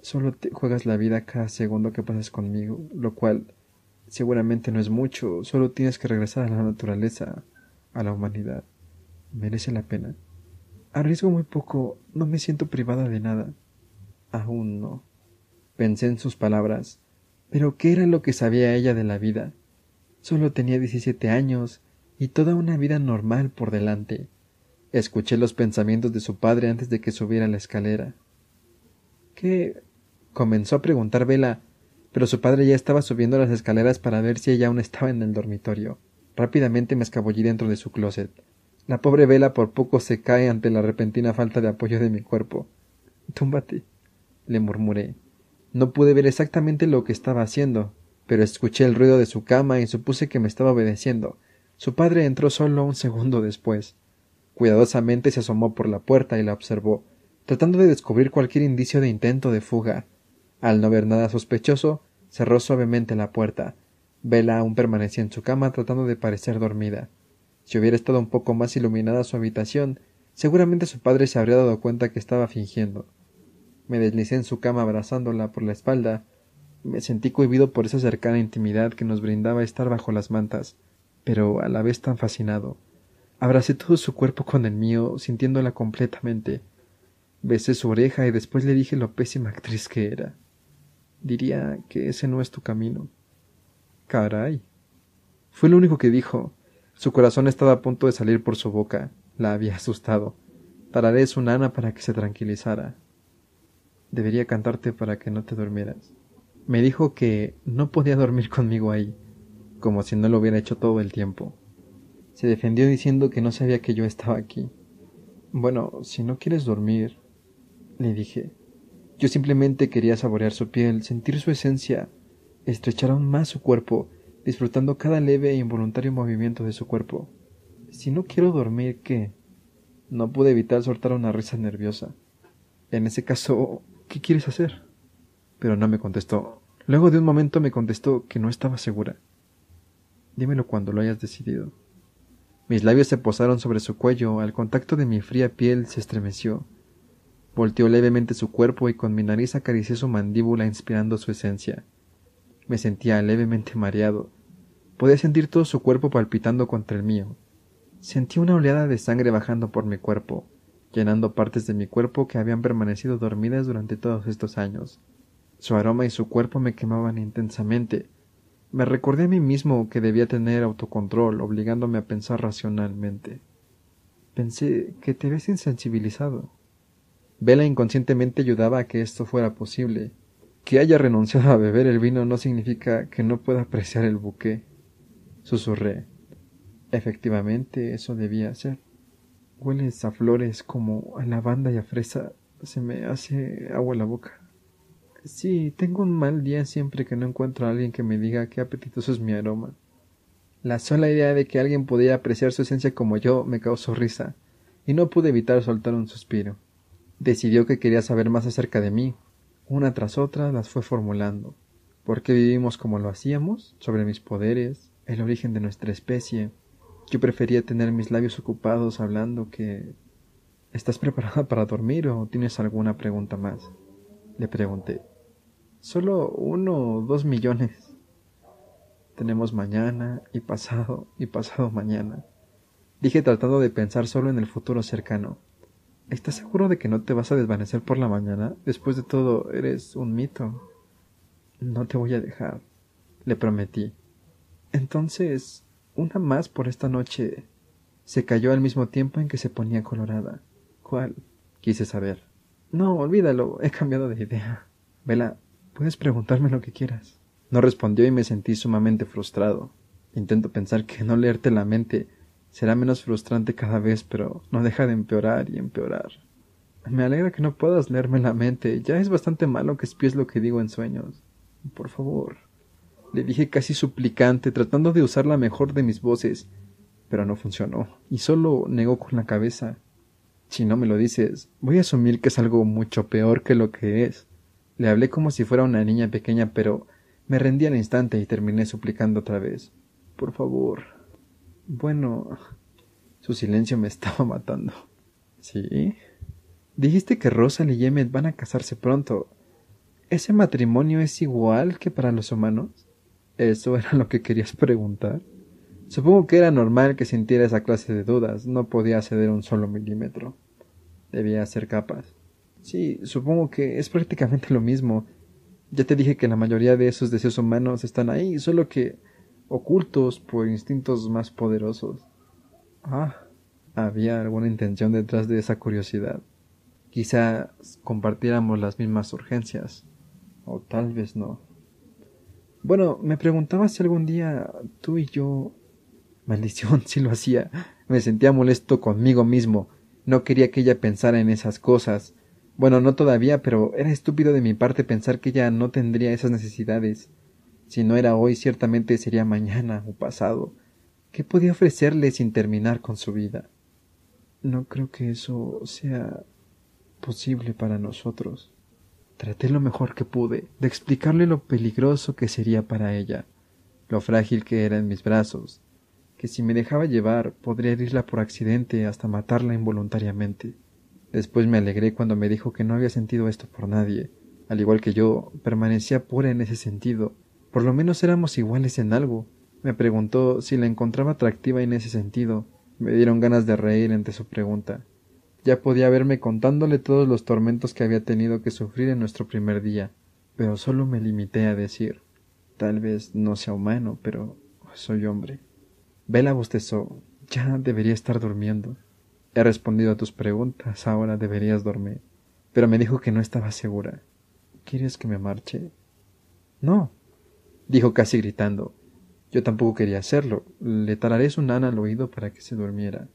S1: Solo juegas la vida cada segundo que pasas conmigo, lo cual seguramente no es mucho, solo tienes que regresar a la naturaleza, a la humanidad. Merece la pena. Arriesgo muy poco, no me siento privada de nada. Aún no. Pensé en sus palabras. Pero ¿qué era lo que sabía ella de la vida? Solo tenía diecisiete años y toda una vida normal por delante. Escuché los pensamientos de su padre antes de que subiera la escalera. ¿Qué? comenzó a preguntar Vela, pero su padre ya estaba subiendo las escaleras para ver si ella aún estaba en el dormitorio. Rápidamente me escabullí dentro de su closet. La pobre Vela por poco se cae ante la repentina falta de apoyo de mi cuerpo. Túmbate, le murmuré. No pude ver exactamente lo que estaba haciendo, pero escuché el ruido de su cama y supuse que me estaba obedeciendo. Su padre entró solo un segundo después. Cuidadosamente se asomó por la puerta y la observó, tratando de descubrir cualquier indicio de intento de fuga. Al no ver nada sospechoso, cerró suavemente la puerta. Bella aún permanecía en su cama tratando de parecer dormida. Si hubiera estado un poco más iluminada su habitación, seguramente su padre se habría dado cuenta que estaba fingiendo. Me deslicé en su cama abrazándola por la espalda. Me sentí cohibido por esa cercana intimidad que nos brindaba estar bajo las mantas pero a la vez tan fascinado. Abracé todo su cuerpo con el mío, sintiéndola completamente. Besé su oreja y después le dije lo pésima actriz que era. Diría que ese no es tu camino. Caray. Fue lo único que dijo. Su corazón estaba a punto de salir por su boca. La había asustado. Tararé su nana para que se tranquilizara. Debería cantarte para que no te durmieras. Me dijo que no podía dormir conmigo ahí como si no lo hubiera hecho todo el tiempo. Se defendió diciendo que no sabía que yo estaba aquí. Bueno, si no quieres dormir, le dije. Yo simplemente quería saborear su piel, sentir su esencia, estrechar aún más su cuerpo, disfrutando cada leve e involuntario movimiento de su cuerpo. Si no quiero dormir, ¿qué? No pude evitar soltar una risa nerviosa. En ese caso, ¿qué quieres hacer? Pero no me contestó. Luego de un momento me contestó que no estaba segura. Dímelo cuando lo hayas decidido. Mis labios se posaron sobre su cuello, al contacto de mi fría piel se estremeció. Volteó levemente su cuerpo y con mi nariz acaricié su mandíbula inspirando su esencia. Me sentía levemente mareado. Podía sentir todo su cuerpo palpitando contra el mío. Sentí una oleada de sangre bajando por mi cuerpo, llenando partes de mi cuerpo que habían permanecido dormidas durante todos estos años. Su aroma y su cuerpo me quemaban intensamente. Me recordé a mí mismo que debía tener autocontrol, obligándome a pensar racionalmente. Pensé que te ves insensibilizado. Vela inconscientemente ayudaba a que esto fuera posible. Que haya renunciado a beber el vino no significa que no pueda apreciar el buque. Susurré. Efectivamente, eso debía ser. Hueles a flores como a lavanda y a fresa. Se me hace agua la boca. Sí, tengo un mal día siempre que no encuentro a alguien que me diga qué apetitoso es mi aroma. La sola idea de que alguien pudiera apreciar su esencia como yo me causó risa, y no pude evitar soltar un suspiro. Decidió que quería saber más acerca de mí. Una tras otra las fue formulando. ¿Por qué vivimos como lo hacíamos? Sobre mis poderes, el origen de nuestra especie. Yo prefería tener mis labios ocupados hablando que... ¿Estás preparada para dormir o tienes alguna pregunta más? Le pregunté. Solo uno o dos millones. Tenemos mañana y pasado y pasado mañana. Dije tratando de pensar solo en el futuro cercano. ¿Estás seguro de que no te vas a desvanecer por la mañana? Después de todo, eres un mito. No te voy a dejar, le prometí. Entonces, una más por esta noche. Se cayó al mismo tiempo en que se ponía colorada. ¿Cuál? quise saber. No, olvídalo, he cambiado de idea. Vela, Puedes preguntarme lo que quieras. No respondió y me sentí sumamente frustrado. Intento pensar que no leerte la mente será menos frustrante cada vez, pero no deja de empeorar y empeorar. Me alegra que no puedas leerme la mente. Ya es bastante malo que espies lo que digo en sueños. Por favor. Le dije casi suplicante, tratando de usar la mejor de mis voces, pero no funcionó, y solo negó con la cabeza. Si no me lo dices, voy a asumir que es algo mucho peor que lo que es. Le hablé como si fuera una niña pequeña, pero me rendí al instante y terminé suplicando otra vez. Por favor. Bueno. Su silencio me estaba matando. ¿Sí? Dijiste que Rosa y Emmett van a casarse pronto. ¿Ese matrimonio es igual que para los humanos? ¿Eso era lo que querías preguntar? Supongo que era normal que sintiera esa clase de dudas. No podía ceder un solo milímetro. Debía ser capaz. Sí, supongo que es prácticamente lo mismo. Ya te dije que la mayoría de esos deseos humanos están ahí, solo que ocultos por instintos más poderosos. Ah, había alguna intención detrás de esa curiosidad. Quizás compartiéramos las mismas urgencias, o tal vez no. Bueno, me preguntaba si algún día tú y yo... Maldición, si lo hacía. Me sentía molesto conmigo mismo. No quería que ella pensara en esas cosas. Bueno, no todavía, pero era estúpido de mi parte pensar que ella no tendría esas necesidades. Si no era hoy, ciertamente sería mañana o pasado. ¿Qué podía ofrecerle sin terminar con su vida? No creo que eso sea posible para nosotros. Traté lo mejor que pude de explicarle lo peligroso que sería para ella, lo frágil que era en mis brazos, que si me dejaba llevar podría herirla por accidente hasta matarla involuntariamente. Después me alegré cuando me dijo que no había sentido esto por nadie. Al igual que yo, permanecía pura en ese sentido. Por lo menos éramos iguales en algo. Me preguntó si la encontraba atractiva en ese sentido. Me dieron ganas de reír ante su pregunta. Ya podía verme contándole todos los tormentos que había tenido que sufrir en nuestro primer día, pero solo me limité a decir Tal vez no sea humano, pero soy hombre. Vela bostezó. Ya debería estar durmiendo. He respondido a tus preguntas, ahora deberías dormir. Pero me dijo que no estaba segura. ¿Quieres que me marche? No, dijo casi gritando. Yo tampoco quería hacerlo. Le tararé su nana al oído para que se durmiera.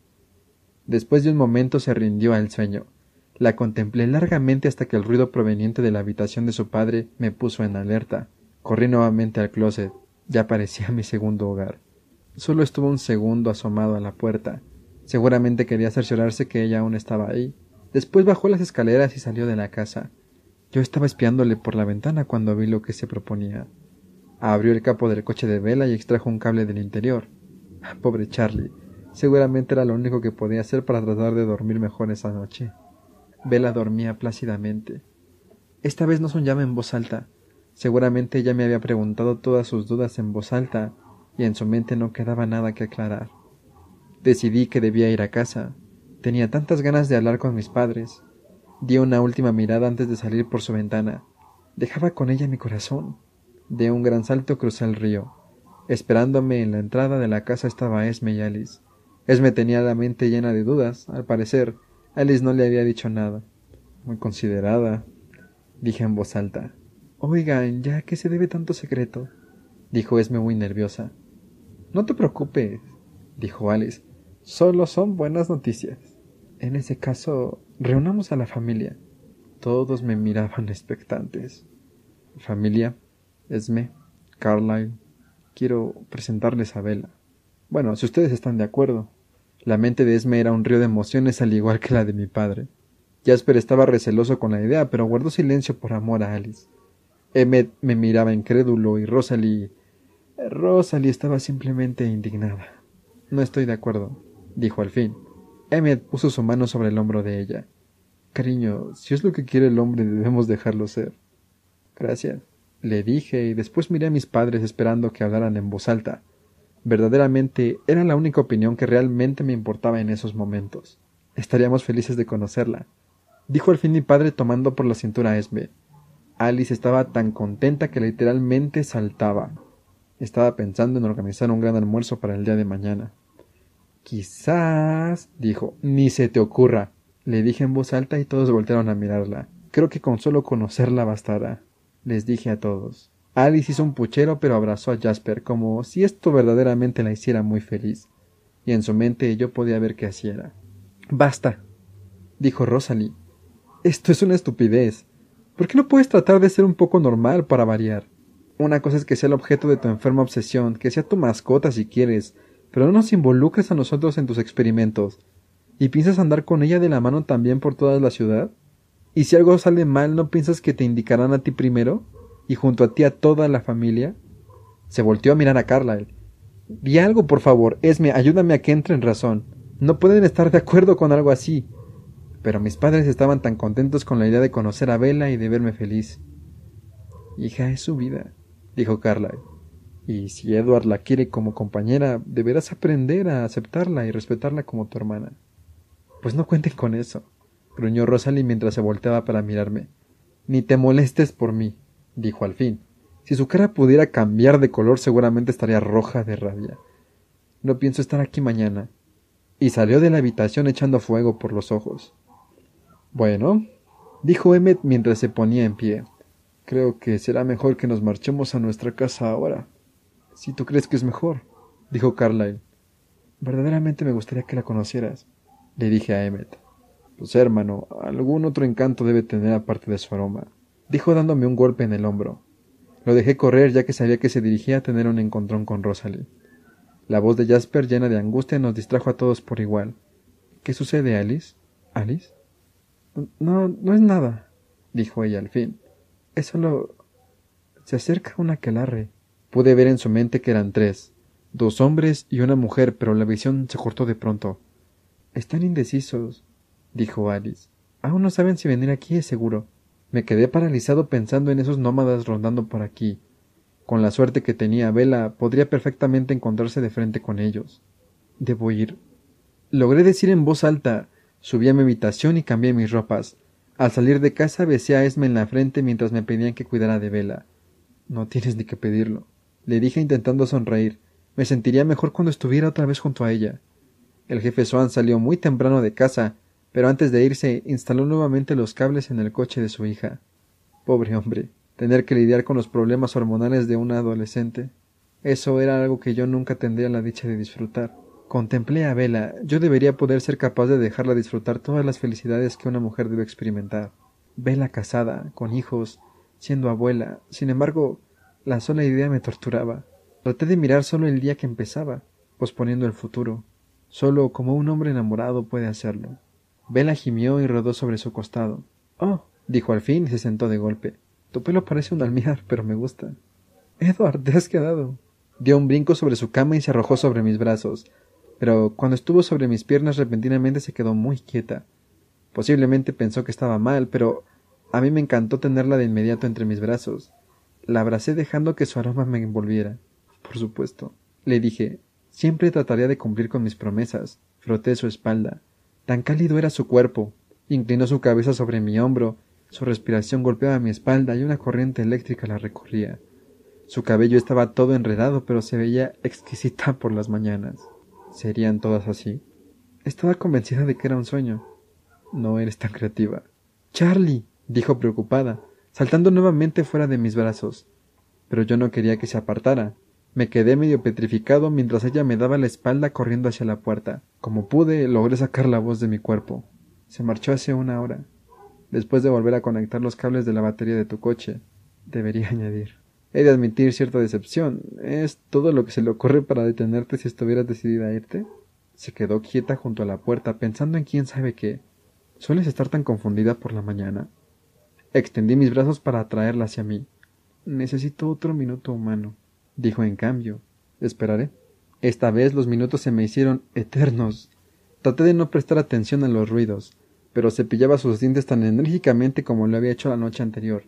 S1: Después de un momento se rindió al sueño. La contemplé largamente hasta que el ruido proveniente de la habitación de su padre me puso en alerta. Corrí nuevamente al closet. Ya parecía mi segundo hogar. Solo estuvo un segundo asomado a la puerta. Seguramente quería cerciorarse que ella aún estaba ahí. Después bajó las escaleras y salió de la casa. Yo estaba espiándole por la ventana cuando vi lo que se proponía. Abrió el capo del coche de vela y extrajo un cable del interior. Ah, pobre Charlie. Seguramente era lo único que podía hacer para tratar de dormir mejor esa noche. Vela dormía plácidamente. Esta vez no soñaba en voz alta. Seguramente ella me había preguntado todas sus dudas en voz alta, y en su mente no quedaba nada que aclarar. Decidí que debía ir a casa. Tenía tantas ganas de hablar con mis padres. Di una última mirada antes de salir por su ventana. Dejaba con ella mi corazón. De un gran salto crucé el río. Esperándome en la entrada de la casa estaba Esme y Alice. Esme tenía la mente llena de dudas. Al parecer, Alice no le había dicho nada. Muy considerada, dije en voz alta. Oigan, ¿ya que se debe tanto secreto? dijo Esme muy nerviosa. No te preocupes, dijo Alice. Solo son buenas noticias. En ese caso, reunamos a la familia. Todos me miraban expectantes. Familia, Esme, Carlyle, quiero presentarles a Bella. Bueno, si ustedes están de acuerdo. La mente de Esme era un río de emociones al igual que la de mi padre. Jasper estaba receloso con la idea, pero guardó silencio por amor a Alice. Emmet me miraba incrédulo y Rosalie... Rosalie estaba simplemente indignada. No estoy de acuerdo, dijo al fin. Emmet puso su mano sobre el hombro de ella. Cariño, si es lo que quiere el hombre, debemos dejarlo ser. Gracias, le dije, y después miré a mis padres esperando que hablaran en voz alta. Verdaderamente era la única opinión que realmente me importaba en esos momentos. Estaríamos felices de conocerla, dijo al fin mi padre tomando por la cintura a Esme. Alice estaba tan contenta que literalmente saltaba. Estaba pensando en organizar un gran almuerzo para el día de mañana. Quizás, dijo, ni se te ocurra. Le dije en voz alta y todos voltearon a mirarla. Creo que con solo conocerla bastará. Les dije a todos. Alice hizo un puchero pero abrazó a Jasper como si esto verdaderamente la hiciera muy feliz. Y en su mente yo podía ver que así era. Basta, dijo Rosalie. Esto es una estupidez. ¿Por qué no puedes tratar de ser un poco normal para variar? Una cosa es que sea el objeto de tu enferma obsesión, que sea tu mascota si quieres, pero no nos involucres a nosotros en tus experimentos. ¿Y piensas andar con ella de la mano también por toda la ciudad? ¿Y si algo sale mal, no piensas que te indicarán a ti primero? ¿Y junto a ti a toda la familia? Se volteó a mirar a Carlyle. Di algo, por favor, Esme, ayúdame a que entre en razón. No pueden estar de acuerdo con algo así. Pero mis padres estaban tan contentos con la idea de conocer a Bella y de verme feliz. Hija, es su vida, dijo Carlyle. Y si Edward la quiere como compañera, deberás aprender a aceptarla y respetarla como tu hermana. Pues no cuentes con eso, gruñó Rosalie mientras se volteaba para mirarme. Ni te molestes por mí, dijo al fin. Si su cara pudiera cambiar de color, seguramente estaría roja de rabia. No pienso estar aquí mañana. Y salió de la habitación echando fuego por los ojos. Bueno, dijo Emmet mientras se ponía en pie. Creo que será mejor que nos marchemos a nuestra casa ahora si tú crees que es mejor, dijo Carlyle. Verdaderamente me gustaría que la conocieras, le dije a Emmet. Pues hermano, algún otro encanto debe tener aparte de su aroma, dijo dándome un golpe en el hombro. Lo dejé correr ya que sabía que se dirigía a tener un encontrón con Rosalie. La voz de Jasper llena de angustia nos distrajo a todos por igual. ¿Qué sucede, Alice? ¿Alice? No, no es nada, dijo ella al fin. Es solo... Se acerca una aquelarre. Pude ver en su mente que eran tres, dos hombres y una mujer, pero la visión se cortó de pronto. Están indecisos, dijo Alice. Aún no saben si venir aquí es seguro. Me quedé paralizado pensando en esos nómadas rondando por aquí. Con la suerte que tenía Vela, podría perfectamente encontrarse de frente con ellos. Debo ir. Logré decir en voz alta. Subí a mi habitación y cambié mis ropas. Al salir de casa besé a Esme en la frente mientras me pedían que cuidara de Vela. No tienes ni que pedirlo le dije intentando sonreír. Me sentiría mejor cuando estuviera otra vez junto a ella. El jefe Swan salió muy temprano de casa, pero antes de irse instaló nuevamente los cables en el coche de su hija. Pobre hombre, tener que lidiar con los problemas hormonales de una adolescente. Eso era algo que yo nunca tendría la dicha de disfrutar. Contemplé a Vela, yo debería poder ser capaz de dejarla disfrutar todas las felicidades que una mujer debe experimentar. Vela casada, con hijos, siendo abuela. Sin embargo, la sola idea me torturaba. Traté de mirar solo el día que empezaba, posponiendo el futuro. Solo como un hombre enamorado puede hacerlo. Bella gimió y rodó sobre su costado. Oh, dijo al fin y se sentó de golpe. Tu pelo parece un almiar, pero me gusta. Edward, te has quedado. Dio un brinco sobre su cama y se arrojó sobre mis brazos, pero cuando estuvo sobre mis piernas repentinamente se quedó muy quieta. Posiblemente pensó que estaba mal, pero a mí me encantó tenerla de inmediato entre mis brazos. La abracé dejando que su aroma me envolviera. Por supuesto. Le dije, siempre trataría de cumplir con mis promesas. Froté su espalda. Tan cálido era su cuerpo. Inclinó su cabeza sobre mi hombro. Su respiración golpeaba mi espalda y una corriente eléctrica la recorría. Su cabello estaba todo enredado, pero se veía exquisita por las mañanas. ¿Serían todas así? Estaba convencida de que era un sueño. No eres tan creativa. Charlie, dijo preocupada saltando nuevamente fuera de mis brazos. Pero yo no quería que se apartara. Me quedé medio petrificado mientras ella me daba la espalda corriendo hacia la puerta. Como pude, logré sacar la voz de mi cuerpo. Se marchó hace una hora, después de volver a conectar los cables de la batería de tu coche. Debería añadir. He de admitir cierta decepción. ¿Es todo lo que se le ocurre para detenerte si estuvieras decidida a irte? Se quedó quieta junto a la puerta pensando en quién sabe qué. ¿Sueles estar tan confundida por la mañana? Extendí mis brazos para atraerla hacia mí. Necesito otro minuto humano, dijo en cambio. Esperaré. Esta vez los minutos se me hicieron eternos. Traté de no prestar atención a los ruidos, pero cepillaba sus dientes tan enérgicamente como lo había hecho la noche anterior.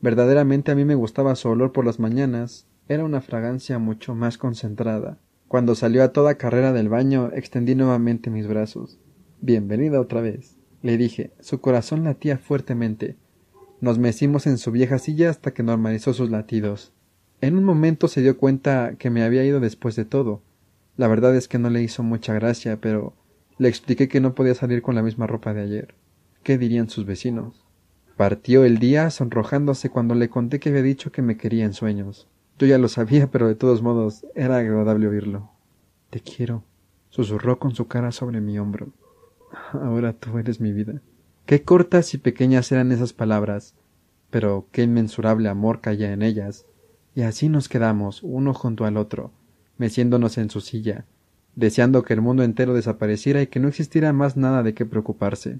S1: Verdaderamente a mí me gustaba su olor por las mañanas, era una fragancia mucho más concentrada. Cuando salió a toda carrera del baño, extendí nuevamente mis brazos. Bienvenida otra vez, le dije. Su corazón latía fuertemente. Nos mecimos en su vieja silla hasta que normalizó sus latidos. En un momento se dio cuenta que me había ido después de todo. La verdad es que no le hizo mucha gracia, pero le expliqué que no podía salir con la misma ropa de ayer. ¿Qué dirían sus vecinos? Partió el día sonrojándose cuando le conté que había dicho que me quería en sueños. Yo ya lo sabía, pero de todos modos era agradable oírlo. Te quiero, susurró con su cara sobre mi hombro. Ahora tú eres mi vida. Qué cortas y pequeñas eran esas palabras, pero qué inmensurable amor caía en ellas, y así nos quedamos, uno junto al otro, meciéndonos en su silla, deseando que el mundo entero desapareciera y que no existiera más nada de qué preocuparse.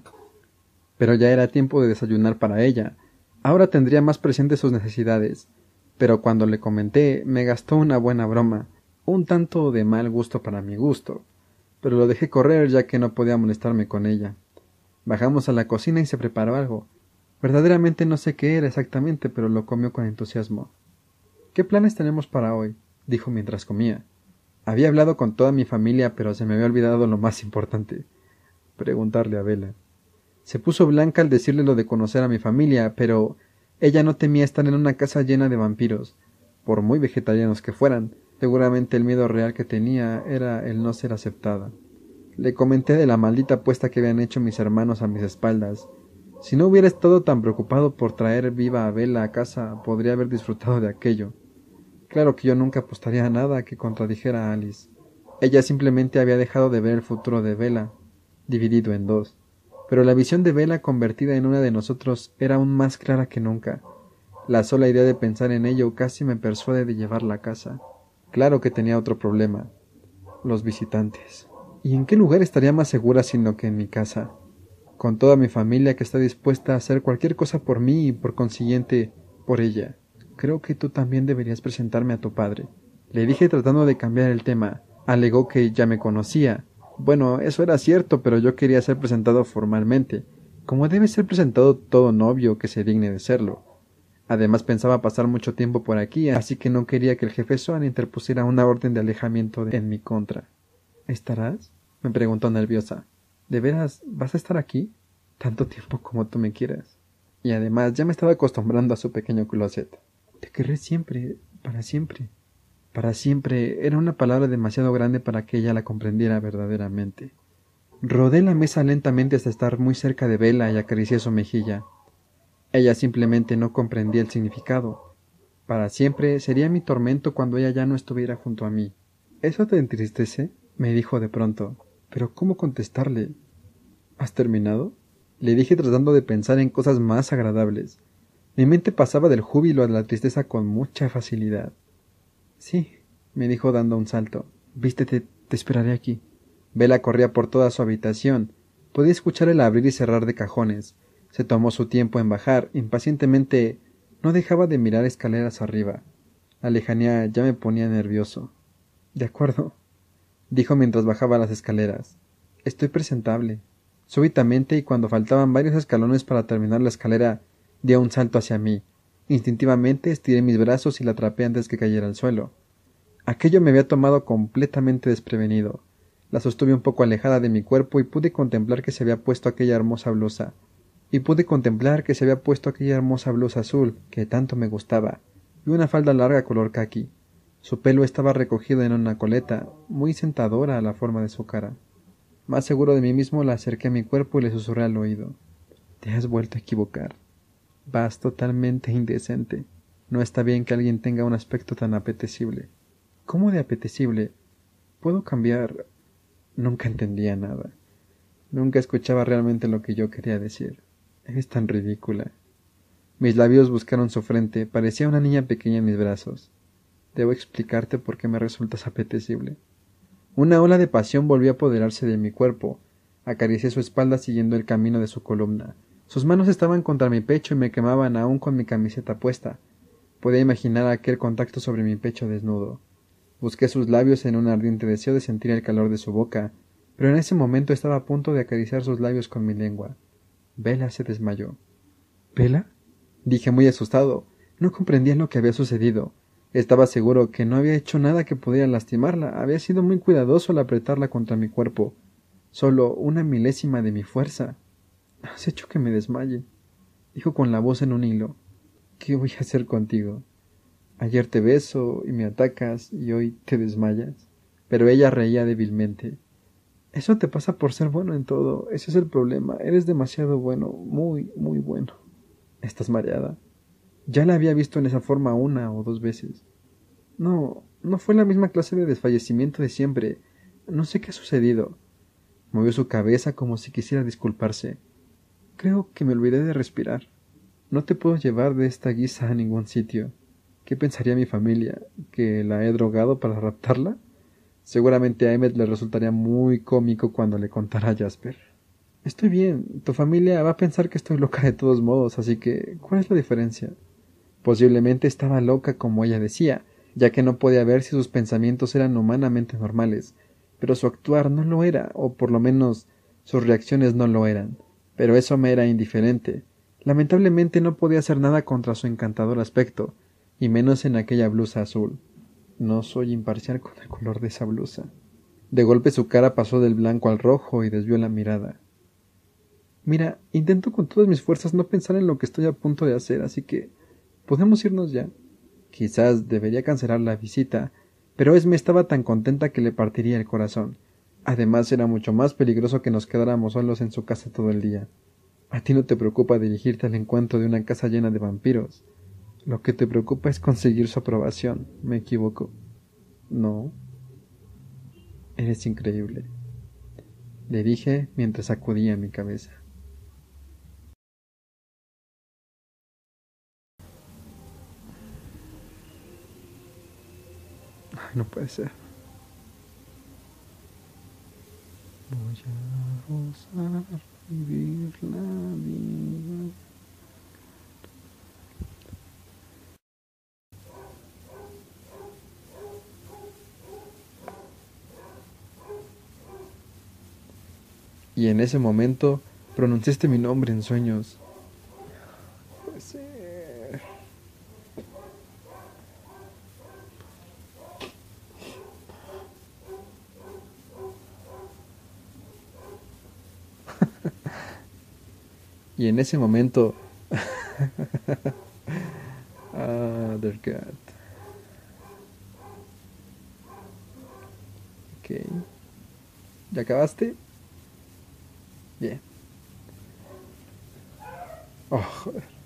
S1: Pero ya era tiempo de desayunar para ella, ahora tendría más presentes sus necesidades, pero cuando le comenté me gastó una buena broma, un tanto de mal gusto para mi gusto, pero lo dejé correr ya que no podía molestarme con ella. Bajamos a la cocina y se preparó algo. Verdaderamente no sé qué era exactamente, pero lo comió con entusiasmo. ¿Qué planes tenemos para hoy? dijo mientras comía. Había hablado con toda mi familia, pero se me había olvidado lo más importante preguntarle a Vela. Se puso blanca al decirle lo de conocer a mi familia, pero ella no temía estar en una casa llena de vampiros, por muy vegetarianos que fueran. Seguramente el miedo real que tenía era el no ser aceptada. Le comenté de la maldita apuesta que habían hecho mis hermanos a mis espaldas. Si no hubiera estado tan preocupado por traer viva a Vela a casa, podría haber disfrutado de aquello. Claro que yo nunca apostaría a nada que contradijera a Alice. Ella simplemente había dejado de ver el futuro de Vela, dividido en dos. Pero la visión de Vela convertida en una de nosotros era aún más clara que nunca. La sola idea de pensar en ello casi me persuade de llevarla a casa. Claro que tenía otro problema. Los visitantes. ¿Y en qué lugar estaría más segura sino que en mi casa? Con toda mi familia que está dispuesta a hacer cualquier cosa por mí y por consiguiente por ella. Creo que tú también deberías presentarme a tu padre. Le dije tratando de cambiar el tema. Alegó que ya me conocía. Bueno, eso era cierto, pero yo quería ser presentado formalmente, como debe ser presentado todo novio que se digne de serlo. Además pensaba pasar mucho tiempo por aquí, así que no quería que el jefe Swan interpusiera una orden de alejamiento en mi contra. ¿Estarás? me preguntó nerviosa. ¿De veras vas a estar aquí? Tanto tiempo como tú me quieras. Y además ya me estaba acostumbrando a su pequeño closet. Te querré siempre, para siempre. Para siempre era una palabra demasiado grande para que ella la comprendiera verdaderamente. Rodé la mesa lentamente hasta estar muy cerca de Vela y acaricié su mejilla. Ella simplemente no comprendía el significado. Para siempre sería mi tormento cuando ella ya no estuviera junto a mí. ¿Eso te entristece? me dijo de pronto. Pero ¿cómo contestarle? ¿Has terminado? Le dije tratando de pensar en cosas más agradables. Mi mente pasaba del júbilo a la tristeza con mucha facilidad. Sí, me dijo dando un salto. Vístete, te esperaré aquí. Vela corría por toda su habitación. Podía escuchar el abrir y cerrar de cajones. Se tomó su tiempo en bajar, impacientemente no dejaba de mirar escaleras arriba. La lejanía ya me ponía nervioso. De acuerdo, dijo mientras bajaba las escaleras. Estoy presentable. Súbitamente y cuando faltaban varios escalones para terminar la escalera, di un salto hacia mí. Instintivamente estiré mis brazos y la atrapé antes que cayera al suelo. Aquello me había tomado completamente desprevenido. La sostuve un poco alejada de mi cuerpo y pude contemplar que se había puesto aquella hermosa blusa. Y pude contemplar que se había puesto aquella hermosa blusa azul que tanto me gustaba, y una falda larga color kaki. Su pelo estaba recogido en una coleta, muy sentadora a la forma de su cara. Más seguro de mí mismo, la acerqué a mi cuerpo y le susurré al oído. Te has vuelto a equivocar. Vas totalmente indecente. No está bien que alguien tenga un aspecto tan apetecible. ¿Cómo de apetecible? ¿Puedo cambiar? Nunca entendía nada. Nunca escuchaba realmente lo que yo quería decir. Es tan ridícula. Mis labios buscaron su frente, parecía una niña pequeña en mis brazos debo explicarte por qué me resultas apetecible. Una ola de pasión volvió a apoderarse de mi cuerpo. Acaricié su espalda siguiendo el camino de su columna. Sus manos estaban contra mi pecho y me quemaban aún con mi camiseta puesta. Podía imaginar aquel contacto sobre mi pecho desnudo. Busqué sus labios en un ardiente deseo de sentir el calor de su boca, pero en ese momento estaba a punto de acariciar sus labios con mi lengua. Vela se desmayó. ¿Vela? dije muy asustado. No comprendía lo que había sucedido. Estaba seguro que no había hecho nada que pudiera lastimarla, había sido muy cuidadoso al apretarla contra mi cuerpo. Solo una milésima de mi fuerza. Has hecho que me desmaye, dijo con la voz en un hilo. ¿Qué voy a hacer contigo? Ayer te beso y me atacas y hoy te desmayas. Pero ella reía débilmente. Eso te pasa por ser bueno en todo, ese es el problema, eres demasiado bueno, muy, muy bueno. Estás mareada. Ya la había visto en esa forma una o dos veces. No, no fue la misma clase de desfallecimiento de siempre. No sé qué ha sucedido. Movió su cabeza como si quisiera disculparse. Creo que me olvidé de respirar. No te puedo llevar de esta guisa a ningún sitio. ¿Qué pensaría mi familia? ¿Que la he drogado para raptarla? Seguramente a Emmett le resultaría muy cómico cuando le contara a Jasper. Estoy bien, tu familia va a pensar que estoy loca de todos modos, así que ¿cuál es la diferencia? Posiblemente estaba loca como ella decía, ya que no podía ver si sus pensamientos eran humanamente normales, pero su actuar no lo era, o por lo menos sus reacciones no lo eran. Pero eso me era indiferente. Lamentablemente no podía hacer nada contra su encantador aspecto, y menos en aquella blusa azul. No soy imparcial con el color de esa blusa. De golpe su cara pasó del blanco al rojo y desvió la mirada. Mira, intento con todas mis fuerzas no pensar en lo que estoy a punto de hacer, así que ¿Podemos irnos ya? Quizás debería cancelar la visita, pero Esme estaba tan contenta que le partiría el corazón. Además era mucho más peligroso que nos quedáramos solos en su casa todo el día. A ti no te preocupa dirigirte al encuentro de una casa llena de vampiros. Lo que te preocupa es conseguir su aprobación. ¿Me equivoco? No. Eres increíble. Le dije mientras sacudía mi cabeza. no puede ser. Voy a vivir la vida. Y en ese momento pronunciaste mi nombre en sueños. Y en ese momento... ah, their God. Ok. ¿Ya acabaste? Bien. Oh, joder.